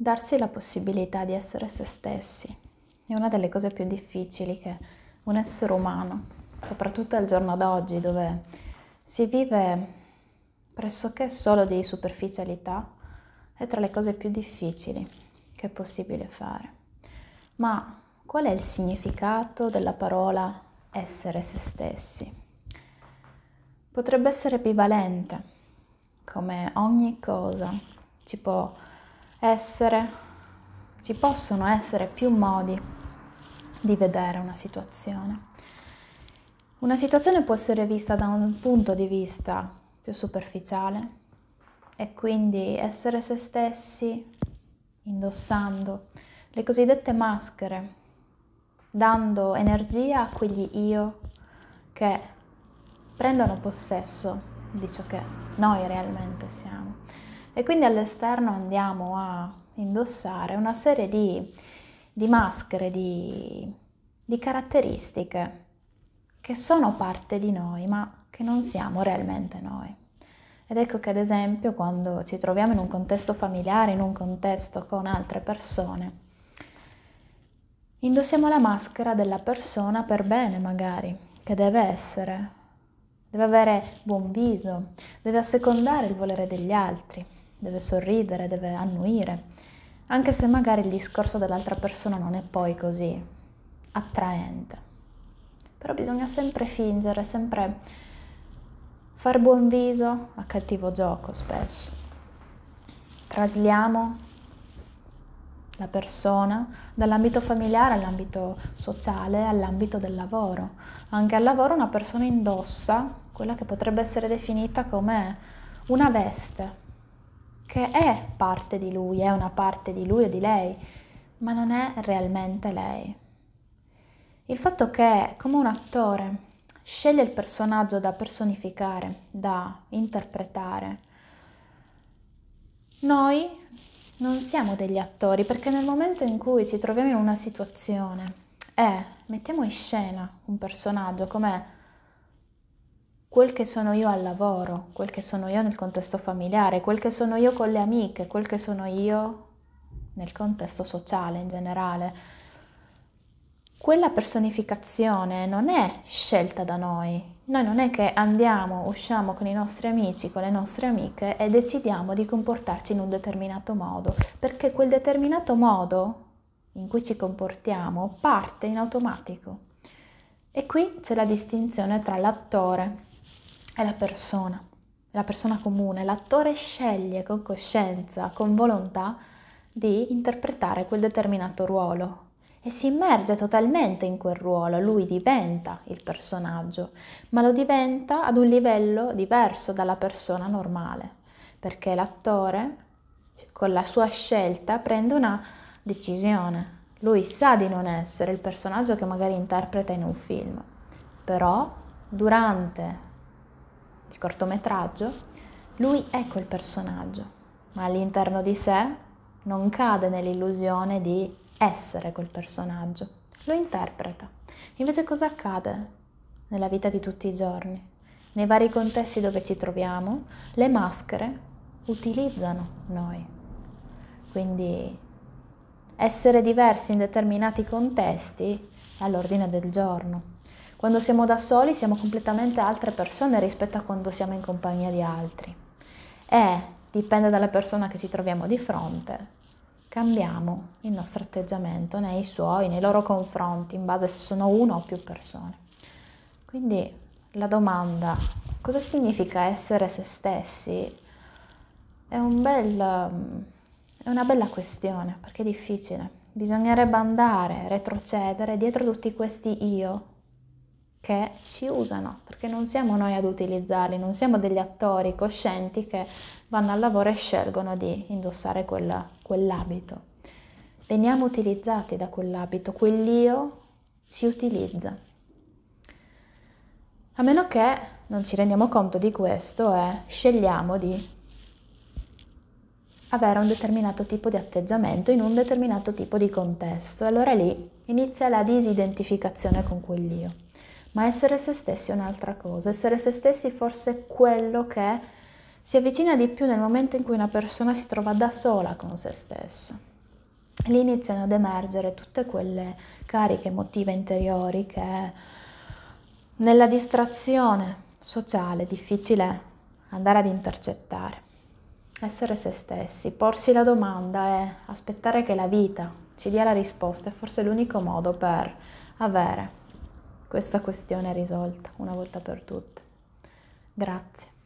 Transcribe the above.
Darsi la possibilità di essere se stessi è una delle cose più difficili che un essere umano, soprattutto al giorno d'oggi dove si vive pressoché solo di superficialità, è tra le cose più difficili che è possibile fare. Ma qual è il significato della parola essere se stessi? Potrebbe essere equivalente, come ogni cosa ci può essere, ci possono essere più modi di vedere una situazione. Una situazione può essere vista da un punto di vista più superficiale e quindi essere se stessi indossando le cosiddette maschere, dando energia a quegli io che prendono possesso di ciò che noi realmente siamo e quindi all'esterno andiamo a indossare una serie di, di maschere, di, di caratteristiche che sono parte di noi ma che non siamo realmente noi. Ed ecco che ad esempio quando ci troviamo in un contesto familiare, in un contesto con altre persone, indossiamo la maschera della persona per bene magari, che deve essere, deve avere buon viso, deve assecondare il volere degli altri, deve sorridere, deve annuire, anche se magari il discorso dell'altra persona non è poi così attraente. Però bisogna sempre fingere, sempre far buon viso a cattivo gioco spesso. Trasliamo la persona dall'ambito familiare all'ambito sociale, all'ambito del lavoro. Anche al lavoro una persona indossa quella che potrebbe essere definita come una veste che è parte di lui, è una parte di lui o di lei, ma non è realmente lei. Il fatto che, come un attore, sceglie il personaggio da personificare, da interpretare, noi non siamo degli attori perché nel momento in cui ci troviamo in una situazione e eh, mettiamo in scena un personaggio come quel che sono io al lavoro, quel che sono io nel contesto familiare, quel che sono io con le amiche, quel che sono io nel contesto sociale in generale. Quella personificazione non è scelta da noi. Noi non è che andiamo, usciamo con i nostri amici, con le nostre amiche e decidiamo di comportarci in un determinato modo, perché quel determinato modo in cui ci comportiamo parte in automatico. E qui c'è la distinzione tra l'attore è la persona, la persona comune. L'attore sceglie con coscienza, con volontà di interpretare quel determinato ruolo e si immerge totalmente in quel ruolo, lui diventa il personaggio, ma lo diventa ad un livello diverso dalla persona normale, perché l'attore con la sua scelta prende una decisione. Lui sa di non essere il personaggio che magari interpreta in un film, però durante il cortometraggio, lui è quel personaggio, ma all'interno di sé non cade nell'illusione di essere quel personaggio, lo interpreta. Invece cosa accade nella vita di tutti i giorni? Nei vari contesti dove ci troviamo, le maschere utilizzano noi. Quindi essere diversi in determinati contesti è all'ordine del giorno. Quando siamo da soli siamo completamente altre persone rispetto a quando siamo in compagnia di altri. E dipende dalla persona che ci troviamo di fronte. Cambiamo il nostro atteggiamento nei suoi, nei loro confronti, in base se sono uno o più persone. Quindi la domanda cosa significa essere se stessi è, un bel, è una bella questione perché è difficile. Bisognerebbe andare, retrocedere dietro tutti questi io che ci usano, perché non siamo noi ad utilizzarli, non siamo degli attori coscienti che vanno al lavoro e scelgono di indossare quella, quell'abito. Veniamo utilizzati da quell'abito, quell'io ci utilizza. A meno che non ci rendiamo conto di questo e scegliamo di avere un determinato tipo di atteggiamento in un determinato tipo di contesto. Allora lì inizia la disidentificazione con quell'io ma essere se stessi è un'altra cosa. Essere se stessi forse è quello che si avvicina di più nel momento in cui una persona si trova da sola con se stessa. Lì iniziano ad emergere tutte quelle cariche emotive interiori che nella distrazione sociale è difficile andare ad intercettare. Essere se stessi, porsi la domanda e aspettare che la vita ci dia la risposta è forse l'unico modo per avere questa questione è risolta una volta per tutte. Grazie.